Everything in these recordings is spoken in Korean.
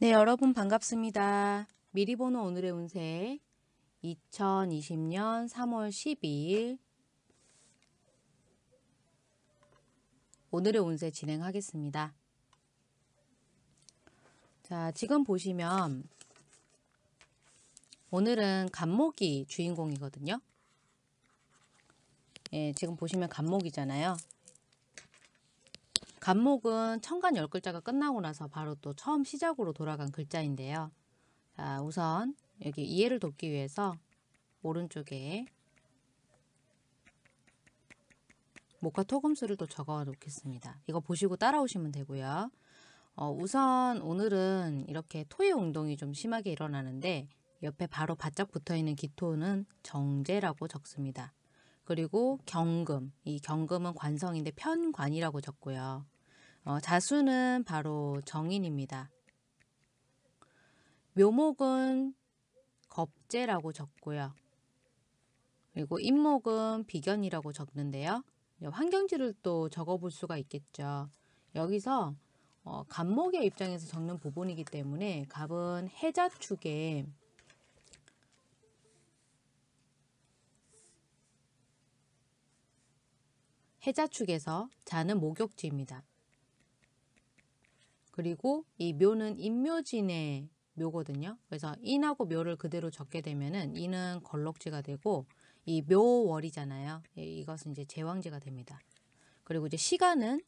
네, 여러분 반갑습니다. 미리 보는 오늘의 운세 2020년 3월 12일 오늘의 운세 진행하겠습니다. 자, 지금 보시면 오늘은 간목이 주인공이거든요. 예, 지금 보시면 간목이잖아요. 간목은 천간 열 글자가 끝나고 나서 바로 또 처음 시작으로 돌아간 글자인데요. 자, 우선 여기 이해를 돕기 위해서 오른쪽에 목과 토금수를 또 적어 놓겠습니다. 이거 보시고 따라오시면 되고요. 어, 우선 오늘은 이렇게 토의 운동이 좀 심하게 일어나는데 옆에 바로 바짝 붙어있는 기토는 정제라고 적습니다. 그리고 경금, 이 경금은 관성인데 편관이라고 적고요. 어, 자수는 바로 정인입니다. 묘목은 겁재라고 적고요. 그리고 인목은 비견이라고 적는데요. 환경지를 또 적어볼 수가 있겠죠. 여기서 어, 갑목의 입장에서 적는 부분이기 때문에 갑은 해자축에 해자축에서 자는 목욕지입니다. 그리고 이 묘는 인묘진의 묘거든요. 그래서 인하고 묘를 그대로 적게 되면은 인은 걸럭지가 되고 이 묘월이잖아요. 예, 이것은 이제 제왕지가 됩니다. 그리고 이제 시간은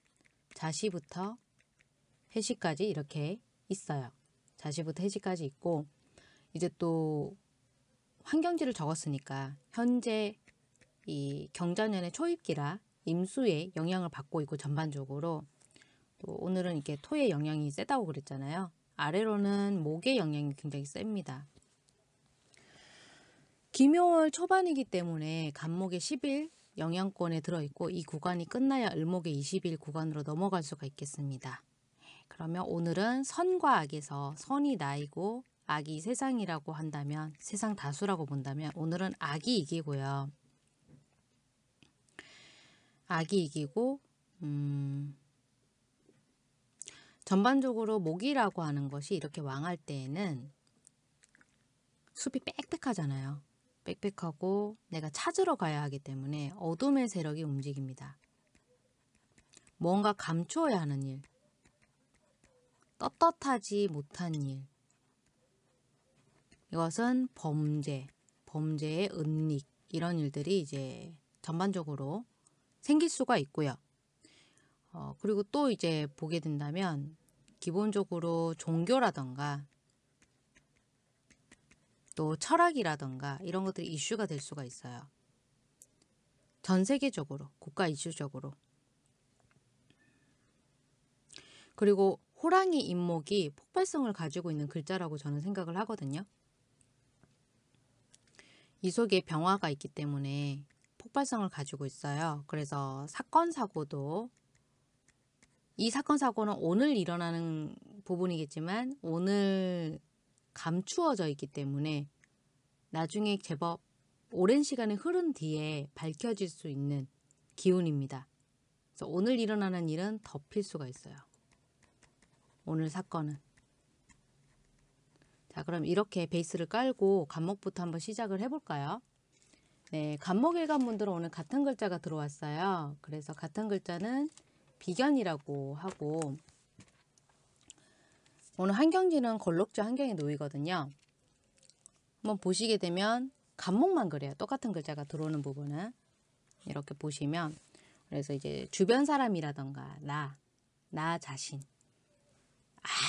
자시부터 해시까지 이렇게 있어요. 자시부터 해시까지 있고 이제 또 환경지를 적었으니까 현재 이 경자년의 초입기라 임수의 영향을 받고 있고 전반적으로 또 오늘은 이게 토의 영향이 세다고 그랬잖아요. 아래로는 목의 영향이 굉장히 셉니다. 김요월 초반이기 때문에 간목의 10일 영향권에 들어있고 이 구간이 끝나야 을목의 20일 구간으로 넘어갈 수가 있겠습니다. 그러면 오늘은 선과 악에서 선이 나이고 악이 세상이라고 한다면 세상 다수라고 본다면 오늘은 악이 이기고요. 악이 이기고 음, 전반적으로 목이라고 하는 것이 이렇게 왕할 때에는 숲이 빽빽하잖아요. 빽빽하고 내가 찾으러 가야 하기 때문에 어둠의 세력이 움직입니다. 뭔가 감추어야 하는 일, 떳떳하지 못한 일, 이것은 범죄, 범죄의 은닉 이런 일들이 이제 전반적으로 생길 수가 있고요. 어, 그리고 또 이제 보게 된다면 기본적으로 종교라던가 또 철학이라던가 이런 것들이 이슈가 될 수가 있어요. 전 세계적으로, 국가 이슈적으로. 그리고 호랑이 임목이 폭발성을 가지고 있는 글자라고 저는 생각을 하거든요. 이 속에 병화가 있기 때문에 폭발성을 가지고 있어요. 그래서 사건, 사고도 이 사건 사고는 오늘 일어나는 부분이겠지만 오늘 감추어져 있기 때문에 나중에 제법 오랜 시간이 흐른 뒤에 밝혀질 수 있는 기운입니다. 그래서 오늘 일어나는 일은 덮일 수가 있어요. 오늘 사건은. 자, 그럼 이렇게 베이스를 깔고 감목부터 한번 시작을 해볼까요? 네, 감목일간 분들은 오늘 같은 글자가 들어왔어요. 그래서 같은 글자는 비견이라고 하고 오늘 한경지는 걸록지 한경의 노이거든요. 한번 보시게 되면 간목만 그래요. 똑같은 글자가 들어오는 부분은 이렇게 보시면 그래서 이제 주변 사람이라던가 나, 나 자신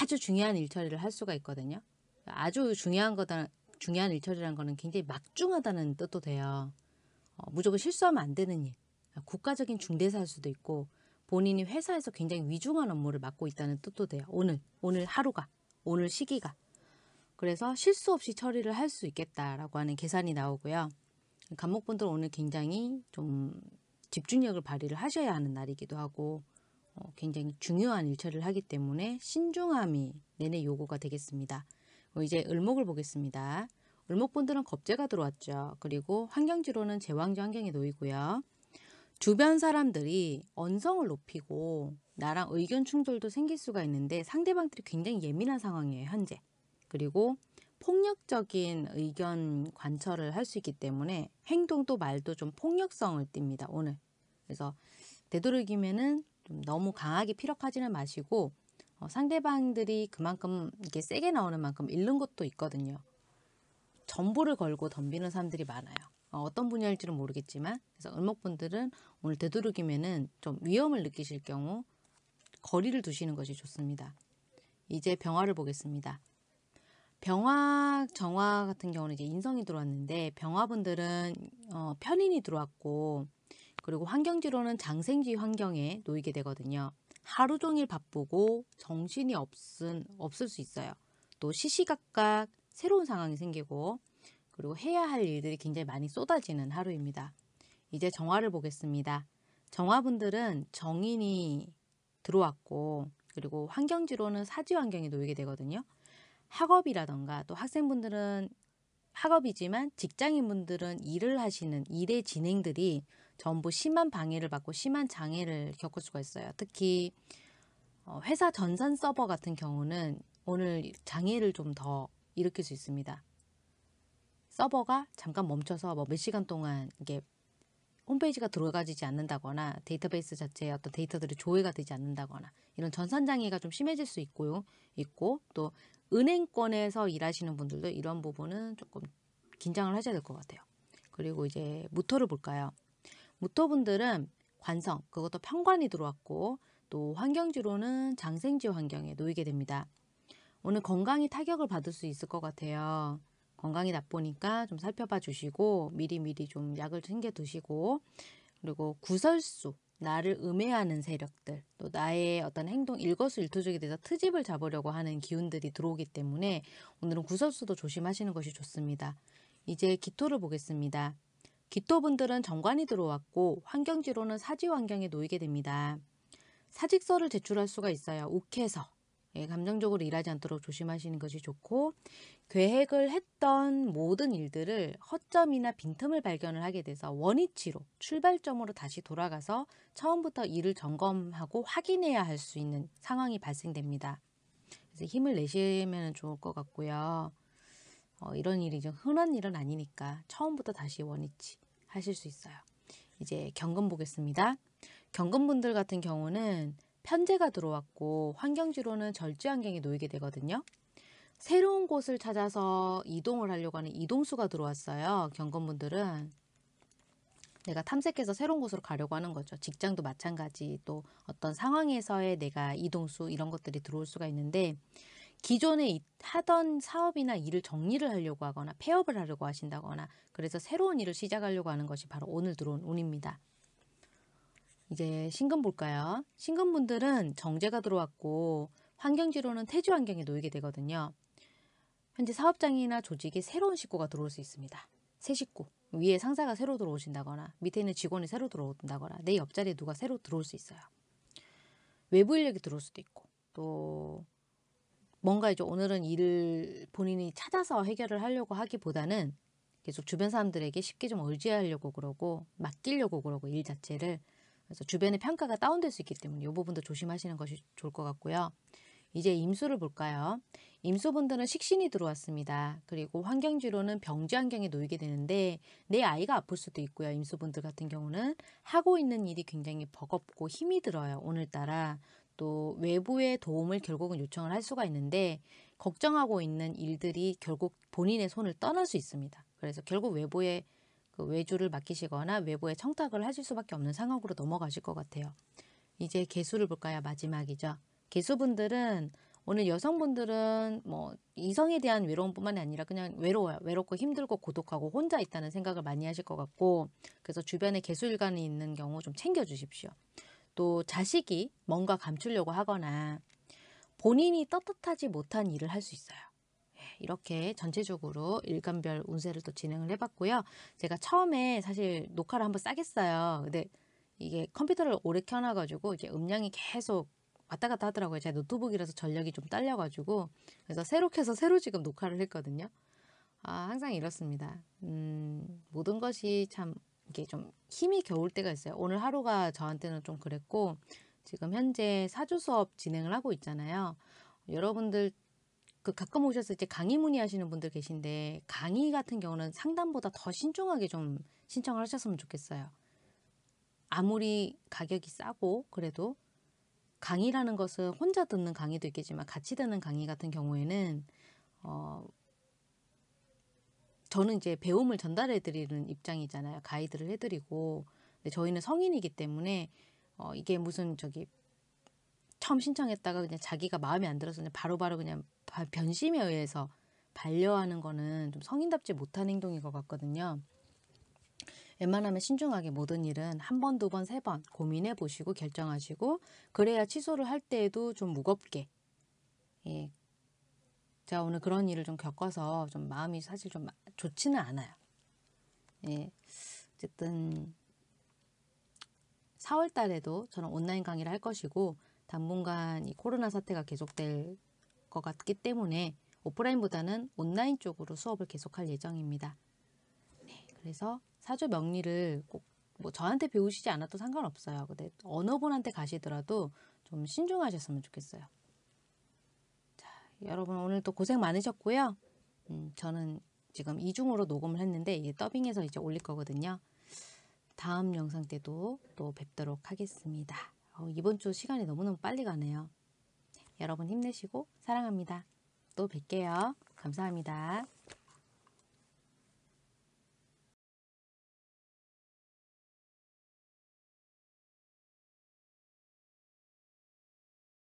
아주 중요한 일처리를 할 수가 있거든요. 아주 중요한 거다 중요한 일처리라는 거는 굉장히 막중하다는 뜻도 돼요. 어, 무조건 실수하면 안 되는 일. 아, 국가적인 중대사일 수도 있고 본인이 회사에서 굉장히 위중한 업무를 맡고 있다는 뜻도 돼요. 오늘, 오늘 하루가, 오늘 시기가. 그래서 실수 없이 처리를 할 수 있겠다라고 하는 계산이 나오고요. 감목분들 오늘 굉장히 좀 집중력을 발휘를 하셔야 하는 날이기도 하고 어, 굉장히 중요한 일처리를 하기 때문에 신중함이 내내 요구가 되겠습니다. 어, 이제 을목을 보겠습니다. 을목분들은 겁재가 들어왔죠. 그리고 환경지로는 제왕지 환경이 놓이고요. 주변 사람들이 언성을 높이고 나랑 의견 충돌도 생길 수가 있는데 상대방들이 굉장히 예민한 상황이에요, 현재. 그리고 폭력적인 의견 관철을 할 수 있기 때문에 행동도 말도 좀 폭력성을 띱니다, 오늘. 그래서 되도록이면은 좀 너무 강하게 피력하지는 마시고 어, 상대방들이 그만큼 이게 세게 나오는 만큼 잃는 것도 있거든요. 전부를 걸고 덤비는 사람들이 많아요. 어, 떤 분야일지는 모르겠지만 그래서 을목분들은 오늘 되도록이면은 좀 위험을 느끼실 경우 거리를 두시는 것이 좋습니다. 이제 병화를 보겠습니다. 병화 정화 같은 경우는 이제 인성이 들어왔는데 병화분들은 어, 편인이 들어왔고 그리고 환경지로는 장생지 환경에 놓이게 되거든요. 하루 종일 바쁘고 정신이 없은 없을 수 있어요. 또 시시각각 새로운 상황이 생기고 그리고 해야 할 일들이 굉장히 많이 쏟아지는 하루입니다. 이제 정화를 보겠습니다. 정화분들은 정인이 들어왔고 그리고 환경지로는 사지 환경이 놓이게 되거든요. 학업이라던가 또 학생분들은 학업이지만 직장인분들은 일을 하시는 일의 진행들이 전부 심한 방해를 받고 심한 장애를 겪을 수가 있어요. 특히 어, 회사 전산 서버 같은 경우는 오늘 장애를 좀 더 일으킬 수 있습니다. 서버가 잠깐 멈춰서 뭐 몇 시간 동안 이게 홈페이지가 들어가지지 않는다거나 데이터베이스 자체의 어떤 데이터들이 조회가 되지 않는다거나 이런 전산장애가 좀 심해질 수 있고요. 있고 또 은행권에서 일하시는 분들도 이런 부분은 조금 긴장을 하셔야 될 것 같아요. 그리고 이제 무토를 볼까요? 무토분들은 관성, 그것도 평관이 들어왔고 또 환경지로는 장생지 환경에 놓이게 됩니다. 오늘 건강이 타격을 받을 수 있을 것 같아요. 건강이 나쁘니까 좀 살펴봐 주시고 미리미리 좀 약을 챙겨 드시고 그리고 구설수 나를 음해하는 세력들 또 나의 어떤 행동 일거수일투족에 대해서 트집을 잡으려고 하는 기운들이 들어오기 때문에 오늘은 구설수도 조심하시는 것이 좋습니다. 이제 기토를 보겠습니다. 기토분들은 정관이 들어왔고 환경지로는 사지 환경에 놓이게 됩니다. 사직서를 제출할 수가 있어요. 욱해서 예, 감정적으로 일하지 않도록 조심하시는 것이 좋고 계획을 했던 모든 일들을 허점이나 빈틈을 발견을 하게 돼서 원위치로 출발점으로 다시 돌아가서 처음부터 일을 점검하고 확인해야 할 수 있는 상황이 발생됩니다. 그래서 힘을 내시면 좋을 것 같고요. 어, 이런 일이 좀 흔한 일은 아니니까 처음부터 다시 원위치 하실 수 있어요. 이제 경금 보겠습니다. 경금분들 같은 경우는 편제가 들어왔고 환경지로는 절제 환경에 놓이게 되거든요. 새로운 곳을 찾아서 이동을 하려고 하는 이동수가 들어왔어요. 경건분들은 내가 탐색해서 새로운 곳으로 가려고 하는 거죠. 직장도 마찬가지 또 어떤 상황에서의 내가 이동수 이런 것들이 들어올 수가 있는데 기존에 하던 사업이나 일을 정리를 하려고 하거나 폐업을 하려고 하신다거나 그래서 새로운 일을 시작하려고 하는 것이 바로 오늘 들어온 운입니다. 이제 신금 볼까요? 신금분들은 정제가 들어왔고 환경지로는 태주 환경에 놓이게 되거든요. 현재 사업장이나 조직에 새로운 식구가 들어올 수 있습니다. 새 식구. 위에 상사가 새로 들어오신다거나 밑에 있는 직원이 새로 들어온다거나 내 옆자리에 누가 새로 들어올 수 있어요. 외부 인력이 들어올 수도 있고 또 뭔가 이제 오늘은 일을 본인이 찾아서 해결을 하려고 하기보다는 계속 주변 사람들에게 쉽게 좀 의지하려고 그러고 맡기려고 그러고 일 자체를 그래서 주변의 평가가 다운될 수 있기 때문에 이 부분도 조심하시는 것이 좋을 것 같고요. 이제 임수를 볼까요? 임수분들은 식신이 들어왔습니다. 그리고 환경지로는 병지 환경에 놓이게 되는데 내 아이가 아플 수도 있고요. 임수분들 같은 경우는 하고 있는 일이 굉장히 버겁고 힘이 들어요. 오늘따라 또 외부의 도움을 결국은 요청을 할 수가 있는데 걱정하고 있는 일들이 결국 본인의 손을 떠날 수 있습니다. 그래서 결국 외부의 그 외주를 맡기시거나 외부의 청탁을 하실 수밖에 없는 상황으로 넘어가실 것 같아요. 이제 개수를 볼까요? 마지막이죠. 개수분들은 오늘 여성분들은 뭐 이성에 대한 외로움뿐만 아니라 그냥 외로워요. 외롭고 힘들고 고독하고 혼자 있다는 생각을 많이 하실 것 같고 그래서 주변에 개수일관이 있는 경우 좀 챙겨주십시오. 또 자식이 뭔가 감추려고 하거나 본인이 떳떳하지 못한 일을 할 수 있어요. 예, 이렇게 전체적으로 일간별 운세를 또 진행을 해봤고요. 제가 처음에 사실 녹화를 한번 싸겠어요. 근데 이게 컴퓨터를 오래 켜놔가지고 이제 음량이 계속 왔다 갔다 하더라고요. 제 노트북이라서 전력이 좀 딸려가지고 그래서 새로 켜서 새로 지금 녹화를 했거든요. 아, 항상 이렇습니다. 음, 모든 것이 참 이게 좀 힘이 겨울 때가 있어요. 오늘 하루가 저한테는 좀 그랬고 지금 현재 사주 수업 진행을 하고 있잖아요. 여러분들 그 가끔 오셔서 이제 강의 문의하시는 분들 계신데 강의 같은 경우는 상담보다 더 신중하게 좀 신청을 하셨으면 좋겠어요. 아무리 가격이 싸고 그래도 강의라는 것은 혼자 듣는 강의도 있겠지만 같이 듣는 강의 같은 경우에는 어, 저는 이제 배움을 전달해 드리는 입장이잖아요. 가이드를 해 드리고. 저희는 성인이기 때문에 어 이게 무슨 저기 처음 신청했다가 그냥 자기가 마음에 안 들어서 그냥 바로바로 그냥 변심에 의해서 반려하는 거는 좀 성인답지 못한 행동인 것 같거든요. 웬만하면 신중하게 모든 일은 한 번, 두 번, 세 번 고민해 보시고 결정하시고 그래야 취소를 할 때에도 좀 무겁게 예. 제가 오늘 그런 일을 좀 겪어서 좀 마음이 사실 좀 좋지는 않아요. 예. 어쨌든 4월 달에도 저는 온라인 강의를 할 것이고 당분간 이 코로나 사태가 계속될 것 같기 때문에 오프라인보다는 온라인 쪽으로 수업을 계속할 예정입니다. 네, 그래서 사주 명리를 꼭뭐 저한테 배우시지 않아도 상관없어요. 근데 언어분한테 가시더라도 좀 신중하셨으면 좋겠어요. 자, 여러분 오늘도 고생 많으셨고요. 음, 저는 지금 이중으로 녹음을 했는데 이게 더빙해서 이제 올릴 거거든요. 다음 영상 때도 또 뵙도록 하겠습니다. 어, 이번 주 시간이 너무너무 빨리 가네요. 여러분 힘내시고 사랑합니다. 또 뵐게요. 감사합니다.